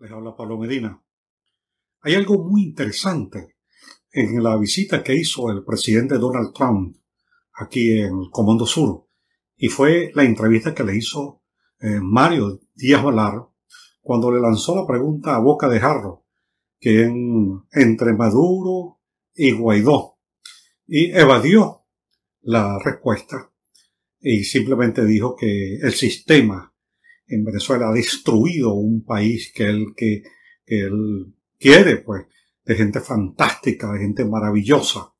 les habla Pablo Medina. Hay algo muy interesante en la visita que hizo el presidente Donald Trump aquí en Comando Sur, y fue la entrevista que le hizo eh, Mario Díaz Valar cuando le lanzó la pregunta a boca de jarro, que entre Maduro y Guaidó, y evadió la respuesta y simplemente dijo que el sistema en Venezuela, ha destruido un país que él, que, él quiere, pues, de gente fantástica, de gente maravillosa.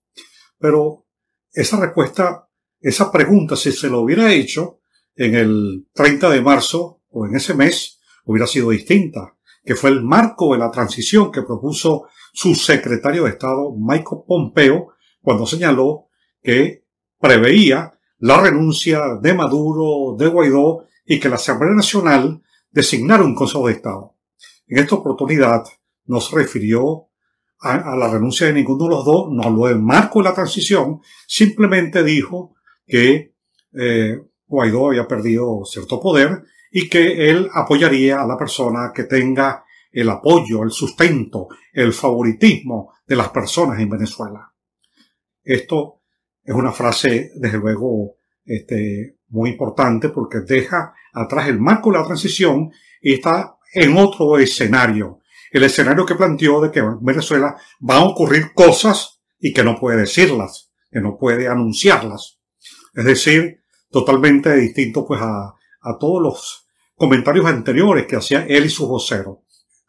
Pero esa respuesta, esa pregunta, si se lo hubiera hecho en el 30 de marzo o en ese mes, hubiera sido distinta, que fue el marco de la transición que propuso su secretario de Estado, Michael Pompeo, cuando señaló que preveía la renuncia de Maduro, de Guaidó y que la Asamblea Nacional designara un Consejo de Estado. En esta oportunidad no se refirió a, la renuncia de ninguno de los dos, no habló del marco de la transición, simplemente dijo que eh, Guaidó había perdido cierto poder y que él apoyaría a la persona que tenga el apoyo, el sustento, el favoritismo de las personas en Venezuela. Esto es una frase, desde luego, este, muy importante porque deja atrás el marco de la transición y está en otro escenario. El escenario que planteó de que en Venezuela van a ocurrir cosas y que no puede decirlas, que no puede anunciarlas. Es decir, totalmente distinto pues a, a todos los comentarios anteriores que hacía él y sus voceros.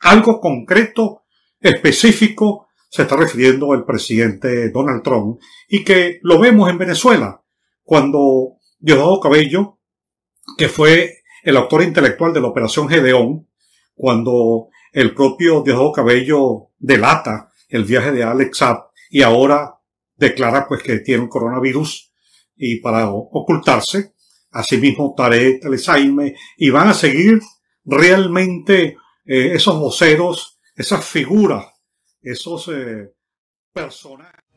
Algo concreto, específico, se está refiriendo el presidente Donald Trump y que lo vemos en Venezuela cuando Diosdado Cabello, que fue el autor intelectual de la Operación Gedeón, cuando el propio Diosdado Cabello delata el viaje de Alex Saab y ahora declara pues que tiene un coronavirus y para ocultarse, asimismo Tarek, Telesaime, y van a seguir realmente eh, esos voceros, esas figuras, esos eh, personajes.